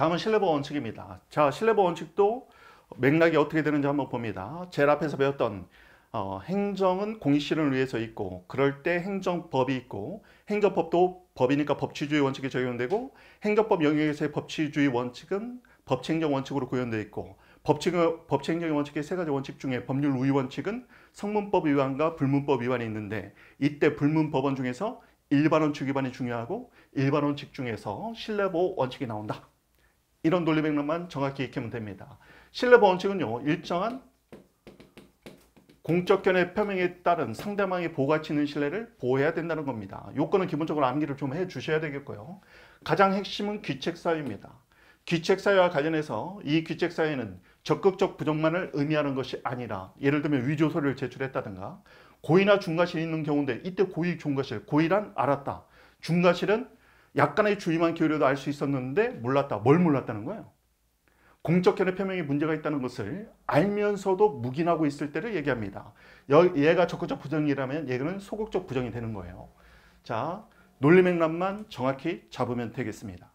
다음은 실내버 원칙입니다. 자, 실내버 원칙도 맥락이 어떻게 되는지 한번 봅니다. 제일 앞에서 배웠던 어, 행정은 공익실현을 위해서 있고 그럴 때 행정법이 있고 행정법도 법이니까 법치주의 원칙이 적용되고 행정법 영역에서의 법치주의 원칙은 법칙행정 원칙으로 구현되어 있고 법칙, 법칙행정 원칙의 세 가지 원칙 중에 법률 우위 원칙은 성문법 위반과 불문법 위반이 있는데 이때 불문법원 중에서 일반 원칙 위반이 중요하고 일반 원칙 중에서 신뢰보 원칙이 나온다. 이런 논리백론만 정확히 익히면 됩니다. 신뢰 원칙은요. 일정한 공적견의 표명에 따른 상대방의 보가치 있는 신뢰를 보호해야 된다는 겁니다. 요건은 기본적으로 암기를 좀 해주셔야 되겠고요. 가장 핵심은 귀책사유입니다. 귀책사유와 관련해서 이 귀책사유는 적극적 부정만을 의미하는 것이 아니라 예를 들면 위조서를 제출했다든가 고의나 중과실이 있는 경우인데 이때 고의 중과실, 고의란 알았다. 중과실은 약간의 주의만 기울여도 알 수 있었는데 몰랐다. 뭘 몰랐다는 거예요? 공적 견해 표명에 문제가 있다는 것을 알면서도 묵인하고 있을 때를 얘기합니다. 얘가 적극적 부정이라면 얘는 소극적 부정이 되는 거예요. 자, 논리 맥락만 정확히 잡으면 되겠습니다.